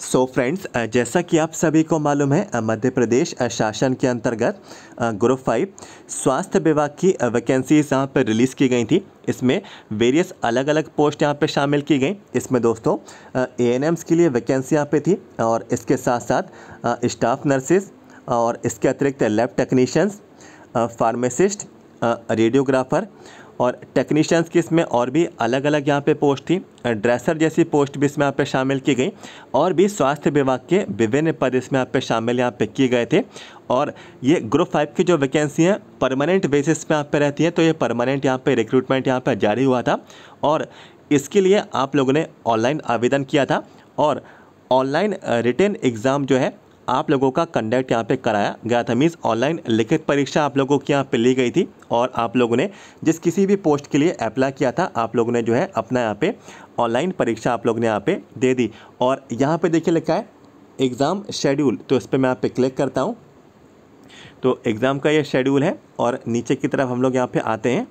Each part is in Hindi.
सो so फ्रेंड्स uh, जैसा कि आप सभी को मालूम है uh, मध्य प्रदेश uh, शासन के अंतर्गत ग्रुप फाइव स्वास्थ्य विभाग की वैकेंसीज यहाँ पर रिलीज़ की गई थी इसमें वेरियस अलग अलग पोस्ट यहाँ पर शामिल की गई इसमें दोस्तों ए एन एम्स के लिए वैकेंसी यहाँ पे थी और इसके साथ साथ स्टाफ नर्सेज और इसके अतिरिक्त लैब टेक्नीशियंस फार्मेसिस्ट रेडियोग्राफ़र और टेक्नीशियंस की इसमें और भी अलग अलग यहाँ पे पोस्ट थी ड्रेसर जैसी पोस्ट भी इसमें यहाँ पे शामिल की गई और भी स्वास्थ्य विभाग के विभिन्न पद इसमें यहाँ पे शामिल यहाँ पे किए गए थे और ये ग्रुप फाइव की जो वैकेंसी हैं परमानेंट बेसिस पे यहाँ पे रहती हैं तो ये परमानेंट यहाँ पर रिक्रूटमेंट यहाँ पर जारी हुआ था और इसके लिए आप लोगों ने ऑनलाइन आवेदन किया था और ऑनलाइन रिटर्न एग्ज़ाम जो है आप लोगों का कंडक्ट यहाँ पे कराया गया था मीन्स ऑनलाइन लिखित परीक्षा आप लोगों की यहाँ पे ली गई थी और आप लोगों ने जिस किसी भी पोस्ट के लिए अप्लाई किया था आप लोगों ने जो है अपना यहाँ पे ऑनलाइन परीक्षा आप लोगों ने यहाँ पे दे दी और यहाँ पे देखिए लिखा है एग्ज़ाम शेड्यूल तो इस पर मैं यहाँ पे क्लिक करता हूँ तो एग्ज़ाम का ये शेड्यूल है और नीचे की तरफ हम लोग यहाँ पर आते हैं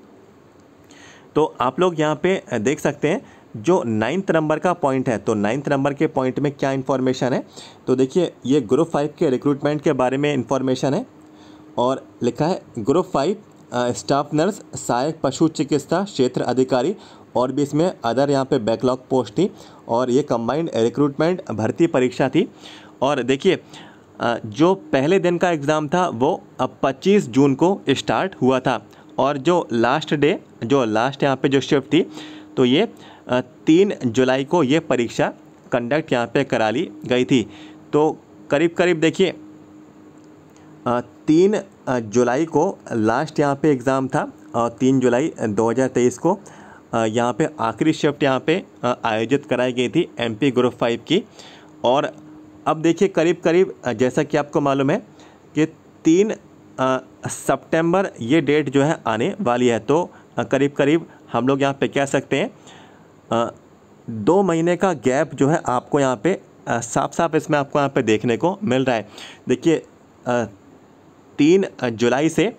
तो आप लोग यहाँ पर देख सकते हैं जो नाइन्थ नंबर का पॉइंट है तो नाइन्थ नंबर के पॉइंट में क्या इन्फॉर्मेशन है तो देखिए ये ग्रुप फाइव के रिक्रूटमेंट के बारे में इन्फॉर्मेशन है और लिखा है ग्रुप फाइव स्टाफ नर्स सहायक पशु चिकित्सा क्षेत्र अधिकारी और भी इसमें अदर यहाँ पे बैकलॉग पोस्ट थी और ये कम्बाइंड रिक्रूटमेंट भर्ती परीक्षा थी और देखिए जो पहले दिन का एग्ज़ाम था वो अब पच्चीस जून को स्टार्ट हुआ था और जो लास्ट डे जो लास्ट यहाँ पे जो शिफ्ट थी तो ये तीन जुलाई को ये परीक्षा कंडक्ट यहाँ पे करा ली गई थी तो करीब करीब देखिए तीन जुलाई को लास्ट यहाँ पे एग्ज़ाम था और तीन जुलाई 2023 को यहाँ पे आखिरी शिफ्ट यहाँ पे आयोजित कराई गई थी एमपी ग्रुप फाइव की और अब देखिए करीब करीब जैसा कि आपको मालूम है कि तीन सितंबर ये डेट जो है आने वाली है तो करीब करीब हम लोग यहाँ पे कह सकते हैं दो महीने का गैप जो है आपको यहाँ पे साफ साफ इसमें आपको यहाँ पे देखने को मिल रहा है देखिए तीन जुलाई से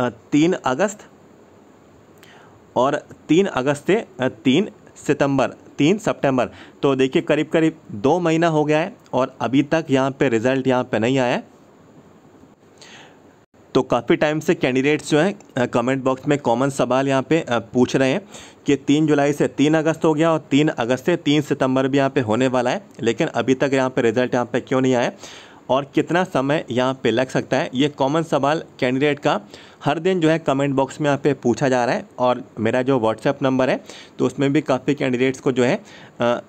तीन अगस्त और तीन अगस्त से तीन सितंबर तीन सितंबर तो देखिए करीब करीब दो महीना हो गया है और अभी तक यहाँ पे रिज़ल्ट यहाँ पे नहीं आया है तो काफ़ी टाइम से कैंडिडेट्स जो हैं कमेंट बॉक्स में कॉमन सवाल यहाँ पे पूछ रहे हैं कि तीन जुलाई से तीन अगस्त हो गया और तीन अगस्त से तीन सितंबर भी यहाँ पे होने वाला है लेकिन अभी तक यहाँ पे रिजल्ट यहाँ पे क्यों नहीं आया और कितना समय यहाँ पे लग सकता है ये कॉमन सवाल कैंडिडेट का हर दिन जो है कमेंट बॉक्स में यहाँ पे पूछा जा रहा है और मेरा जो व्हाट्सएप नंबर है तो उसमें भी काफ़ी कैंडिडेट्स को जो है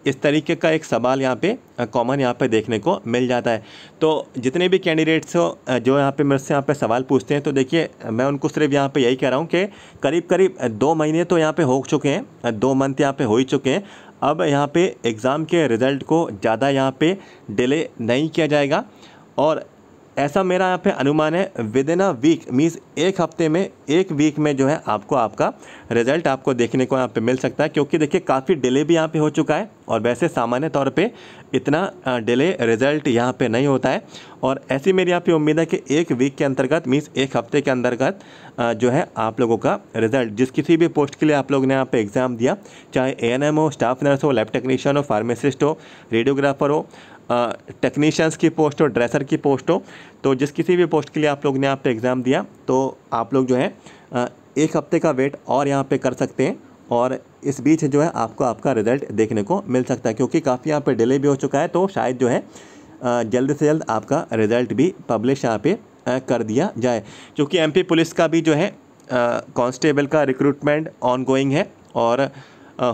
इस तरीके का एक सवाल यहाँ पे कॉमन यहाँ पे देखने को मिल जाता है तो जितने भी कैंडिडेट्स हो जो यहाँ पे मेरे से यहाँ पे सवाल पूछते हैं तो देखिए मैं उनको सिर्फ यहाँ पे यही कह रहा हूँ कि करीब करीब दो महीने तो यहाँ पे हो चुके हैं दो मंथ यहाँ पे हो ही चुके हैं अब यहाँ पे एग्ज़ाम के रिज़ल्ट को ज़्यादा यहाँ पे डिले नहीं किया जाएगा और ऐसा मेरा यहाँ पे अनुमान है within a week means एक हफ्ते में एक वीक में जो है आपको आपका रिजल्ट आपको देखने को यहाँ पे मिल सकता है क्योंकि देखिए काफ़ी डिले भी यहाँ पे हो चुका है और वैसे सामान्य तौर पे इतना डिले रिजल्ट यहाँ पे नहीं होता है और ऐसी मेरी यहाँ पे उम्मीद है कि एक वीक के अंतर्गत मीन्स एक हफ्ते के अंतर्गत जो है आप लोगों का रिजल्ट जिस किसी भी पोस्ट के लिए आप लोग ने यहाँ पे एग्ज़ाम दिया चाहे ए हो स्टाफ नर्स हो लैब टेक्नीशियन हो फार्मेसिस्ट हो रेडियोग्राफर हो टेक्नीशियंस की पोस्ट हो ड्रेसर की पोस्ट हो तो जिस किसी भी पोस्ट के लिए आप लोग ने यहाँ पे एग्ज़ाम दिया तो आप लोग जो है एक हफ्ते का वेट और यहाँ पे कर सकते हैं और इस बीच जो है आपको आपका रिज़ल्ट देखने को मिल सकता है क्योंकि काफ़ी यहाँ पे डिले भी हो चुका है तो शायद जो है जल्द से जल्द आपका रिज़ल्ट भी पब्लिश यहाँ पे कर दिया जाए क्योंकि एमपी पुलिस का भी जो है कांस्टेबल का रिक्रूटमेंट ऑन है और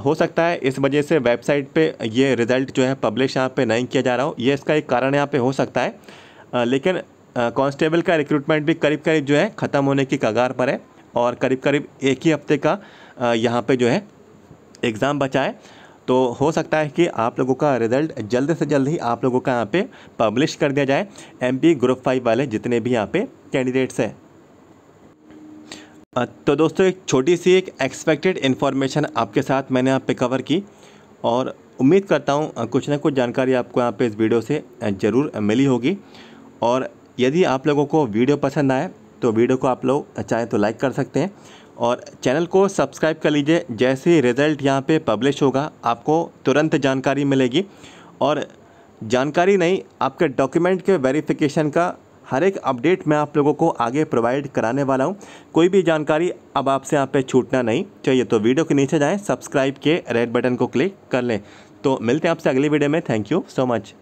हो सकता है इस वजह से वेबसाइट पे ये रिज़ल्ट जो है पब्लिश यहाँ पे नहीं किया जा रहा हो ये इसका एक कारण यहाँ पे हो सकता है लेकिन कांस्टेबल का रिक्रूटमेंट भी करीब करीब जो है ख़त्म होने की कगार पर है और करीब करीब एक ही हफ्ते का यहाँ पे जो है एग्ज़ाम बचा है तो हो सकता है कि आप लोगों का रिज़ल्ट जल्द से जल्द ही आप लोगों का यहाँ पे पब्लिश कर दिया जाए एमपी ग्रुप फाइव वाले जितने भी यहाँ पे कैंडिडेट्स हैं तो दोस्तों एक छोटी सी एक एक्सपेक्टेड इन्फॉर्मेशन आपके साथ मैंने यहाँ पे कवर की और उम्मीद करता हूँ कुछ ना कुछ जानकारी आपको यहाँ पे इस वीडियो से ज़रूर मिली होगी और यदि आप लोगों को वीडियो पसंद आए तो वीडियो को आप लोग चाहें तो लाइक कर सकते हैं और चैनल को सब्सक्राइब कर लीजिए जैसे ही रिज़ल्ट यहाँ पर पब्लिश होगा आपको तुरंत जानकारी मिलेगी और जानकारी नहीं आपके डॉक्यूमेंट के वेरिफिकेशन का हर एक अपडेट मैं आप लोगों को आगे प्रोवाइड कराने वाला हूँ कोई भी जानकारी अब आपसे यहाँ पे छूटना नहीं चाहिए तो वीडियो के नीचे जाएँ सब्सक्राइब के रेड बटन को क्लिक कर लें तो मिलते हैं आपसे अगली वीडियो में थैंक यू सो मच